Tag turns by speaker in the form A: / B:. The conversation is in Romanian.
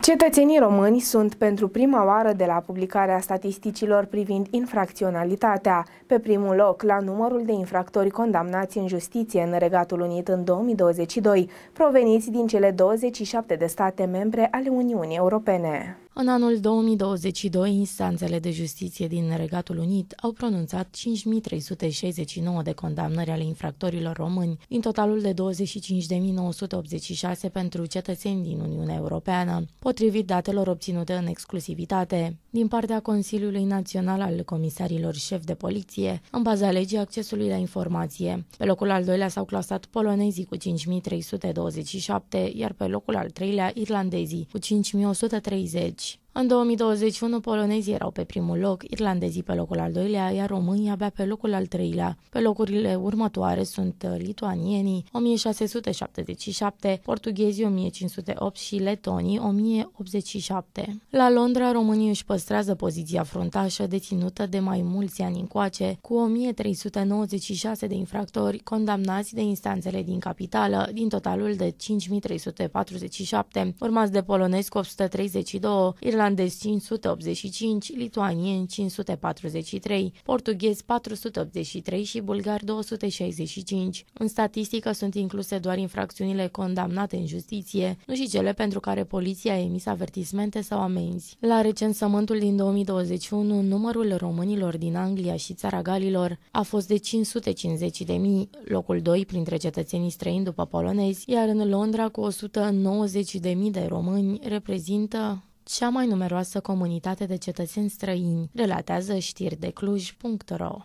A: Cetățenii români sunt pentru prima oară de la publicarea statisticilor privind infracționalitatea pe primul loc la numărul de infractori condamnați în justiție în Regatul Unit în 2022, proveniți din cele 27 de state membre ale Uniunii Europene.
B: În anul 2022, instanțele de justiție din Regatul Unit au pronunțat 5.369 de condamnări ale infractorilor români, din totalul de 25.986 pentru cetățeni din Uniunea Europeană, potrivit datelor obținute în exclusivitate din partea Consiliului Național al Comisarilor Șef de Poliție, în baza legii accesului la informație. Pe locul al doilea s-au clasat polonezii cu 5.327, iar pe locul al treilea irlandezii cu 5.130. În 2021, polonezii erau pe primul loc, irlandezii pe locul al doilea, iar România abia pe locul al treilea. Pe locurile următoare sunt uh, lituanienii 1677, portughezii 1508 și letonii 1087. La Londra, românii își păstrează poziția fruntașă deținută de mai mulți ani încoace, cu 1396 de infractori condamnați de instanțele din capitală, din totalul de 5347, urmați de polonezi cu 832, irlandezi olandezi 585, lituanieni 543, portughezi 483 și bulgari 265. În statistică sunt incluse doar infracțiunile condamnate în justiție, nu și cele pentru care poliția a emis avertismente sau amenzi. La recensământul din 2021, numărul românilor din Anglia și Țara Galilor a fost de 550 de mii, locul 2 printre cetățenii străini după polonezi, iar în Londra cu 190 de mii de români reprezintă cea mai numeroasă comunitate de cetățeni străini, relatează știri de Cluj.ro.